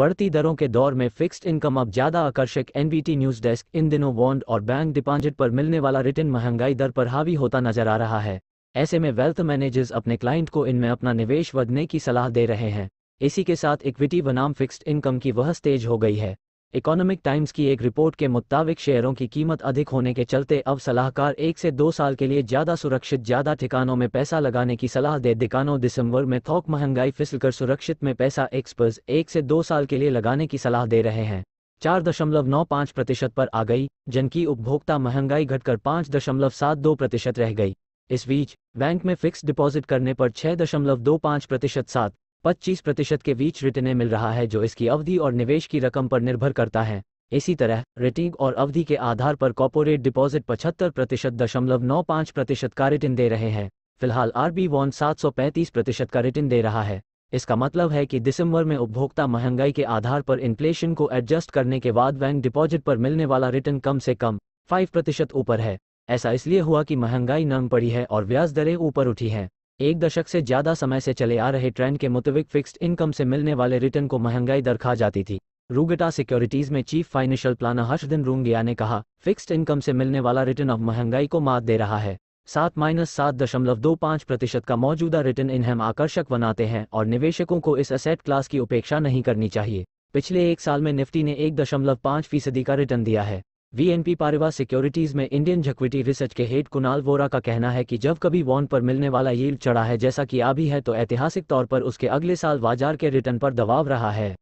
बढ़ती दरों के दौर में फिक्स्ड इनकम अब ज्यादा आकर्षक एनबीटी न्यूज डेस्क इन दिनों बॉन्ड और बैंक डिपॉजिट पर मिलने वाला रिटर्न महंगाई दर पर हावी होता नजर आ रहा है ऐसे में वेल्थ मैनेजर्स अपने क्लाइंट को इनमें अपना निवेश बढ़ने की सलाह दे रहे हैं इसी के साथ इक्विटी बनाम फिक्स्ड इनकम की वह तेज हो गई है इकोनॉमिक टाइम्स की एक रिपोर्ट के मुताबिक शेयरों की कीमत अधिक होने के चलते अब सलाहकार एक से दो साल के लिए ज्यादा सुरक्षित ज्यादा ठिकानों में पैसा लगाने की सलाह दे दिकानों दिसंबर में थोक महंगाई फिसलकर सुरक्षित में पैसा एक्सपर्स एक से दो साल के लिए लगाने की सलाह दे रहे हैं चार दशमलव नौ पाँच प्रतिशत पर आ गई जिनकी उपभोक्ता महंगाई घटकर पाँच दशमलव सात दो प्रतिशत रह गई इस बीच बैंक में फिक्स डिपॉजिट करने पर छह दशमलव दो पाँच प्रतिशत सात पच्चीस प्रतिशत के बीच रिटर्न मिल रहा है जो इसकी अवधि और निवेश की रकम पर निर्भर करता है इसी तरह रेटिंग और अवधि के आधार पर कॉपोरेट डिपॉजिट पचहत्तर प्रतिशत दशमलव नौ पाँच प्रतिशत का रिटर्न दे रहे हैं फिलहाल आर बी बॉन्ड सात सौ पैंतीस प्रतिशत का रिटर्न दे रहा है इसका मतलब है कि दिसंबर में उपभोक्ता महंगाई के आधार पर इन्फ्लेशन को एडजस्ट करने के बाद बैंक डिपॉजिट पर मिलने वाला रिटर्न कम से कम फाइव प्रतिशत ऊपर है ऐसा इसलिए हुआ कि महंगाई नम पड़ी है और ब्याज दरें ऊपर उठी हैं एक दशक से ज्यादा समय से चले आ रहे ट्रेंड के मुताबिक फिक्स्ड इनकम से मिलने वाले रिटर्न को महंगाई दर खा जाती थी रूगटा सिक्योरिटीज में चीफ फाइनेंशियल प्लानर हर्षदिन रूंगिया ने कहा फिक्स्ड इनकम से मिलने वाला रिटर्न अब महंगाई को मात दे रहा है सात माइनस सात दशमलव दो पाँच प्रतिशत का मौजूदा रिटर्न इन्हें आकर्षक बनाते हैं और निवेशकों को इस असेट क्लास की उपेक्षा नहीं करनी चाहिए पिछले एक साल में निफ्टी ने एक दशमलव पाँच फीसदी का रिटर्न दिया है वीएनपी पारिवा सिक्योरिटीज में इंडियन झक्विटी रिसर्च के हेड कुनाल वोरा का कहना है कि जब कभी वॉन पर मिलने वाला यील्ड चढ़ा है जैसा कि अभी है तो ऐतिहासिक तौर पर उसके अगले साल बाजार के रिटर्न पर दबाव रहा है